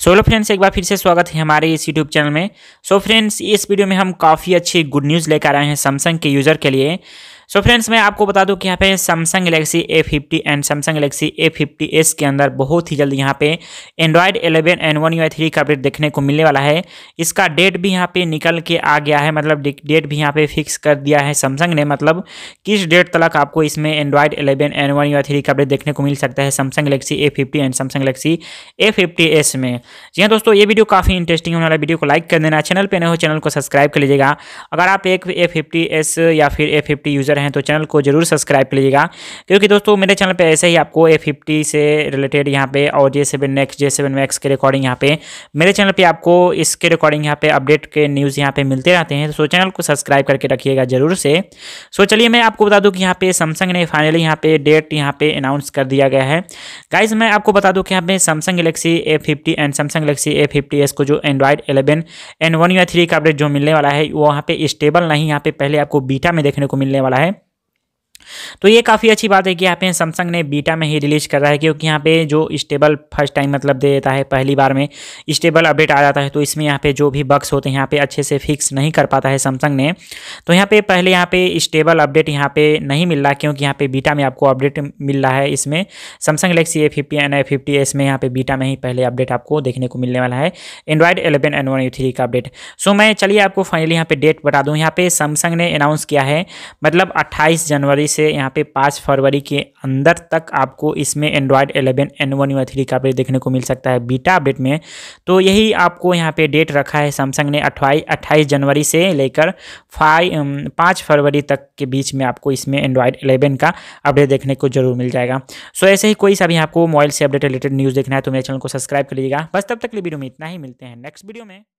so hello friends एक बार फिर से स्वागत है हमारे इस यूट्यूब चैनल में सो so फ्रेंड्स इस वीडियो में हम काफ़ी अच्छी गुड न्यूज़ लेकर आए हैं सैमसंग के यूज़र के लिए सो so फ्रेंड्स मैं आपको बता दूं कि यहाँ पे Samsung Galaxy A fifty and Samsung Galaxy A fifty S के अंदर बहुत ही जल्द यहाँ पे Android 11 and one UI three का अपडेट देखने को मिलने वाला है इसका डेट भी यहाँ पे निकल के आ गया है मतलब डेट भी यहाँ पे फिक्स कर दिया है सैमसंग ने मतलब किस डेट तक आपको इसमें Android eleven and one UI three का अपडेट देखने को मिल सकता है Samsung Galaxy A fifty and Samsung Galaxy A fifty S में जी हाँ दोस्तों ये वीडियो काफ़ी इंटरेस्टिंग होने वाला वीडियो को लाइक कर देना चैनल पर न हो चैनल को सब्सक्राइब कर लीजिएगा अगर आप एक ए फिफ्टी एस या फिर ए फिफ्टी यूज़र हैं तो चैनल को जरूर सब्सक्राइब कर लीजिएगा क्योंकि दोस्तों मेरे चैनल पर ऐसे ही आपको ए फिफ्टी से रिलेटेड यहाँ पे और J seven next J seven Max के रिकॉर्डिंग यहाँ पे मेरे चैनल पर आपको इसके रिकॉर्डिंग यहाँ पे अपडेट के न्यूज़ यहाँ पे मिलते रहते हैं तो चैनल को सब्सक्राइब करके रखिएगा जरूर से सो चलिए मैं आपको बता दूँ कि यहाँ पे सैमसंग ने फाइनली यहाँ पे डेट यहाँ पे अनाउंस कर दिया गया है गाइज मैं आपको बता दूँ कि यहाँ पे Samsung Galaxy A fifty and Samsung Galaxy A fifty S को जो एंड्रॉयड एलेवन एंड वन या थ्री का अपडेट जो मिलने वाला है वो यहाँ पे स्टेबल नहीं यहाँ पे पहले आपको बीटा में देखने को मिलने वाला है तो ये काफ़ी अच्छी बात है कि यहाँ पे सैमसंग ने बीटा में ही रिलीज कर रहा है क्योंकि यहाँ पे जो स्टेबल फर्स्ट टाइम मतलब दे देता है पहली बार में स्टेबल अपडेट आ जाता है तो इसमें यहाँ पे जो भी बग्स होते हैं यहाँ पे अच्छे से फिक्स नहीं कर पाता है सैमसंग ने तो यहाँ पे पहले यहाँ पे स्टेबल अपडेट यहाँ पे नहीं मिल रहा क्योंकि यहाँ पे बीटा में आपको अपडेट मिल रहा है इसमें Samsung Galaxy A fifty and A fifty S में यहाँ पे बीटा में ही पहले अपडेट आपको देखने को मिलने वाला है Android eleven and one UI three का अपडेट सो मैं चलिए आपको फाइनली यहाँ पे डेट बता दूँ यहाँ पे सैमसंग ने अनाउंस किया है मतलब अट्ठाईस जनवरी फरवरी से यहाँ पे पाँच फरवरी के अंदर तक आपको इसमें Android 11 and one UI three का अपडेट देखने को मिल सकता है बीटा अपडेट में तो यही आपको यहाँ पे डेट रखा है सैमसंग ने अट्ठाईस अट्ठाईस जनवरी से लेकर फाइव पाँच फरवरी तक के बीच में आपको इसमें एंड्रॉयड एलेवन का अपडेट देखने को जरूर मिल जाएगा सो ऐसे ही कोई सभी आपको मोबाइल से अपडेट रिलेटेड न्यूज़ देखना है तो मेरे चैनल को सब्सक्राइब कर लीजिएगा बस तब तक लिए वीडियो में इतना ही मिलते हैं नेक्स्ट वीडियो में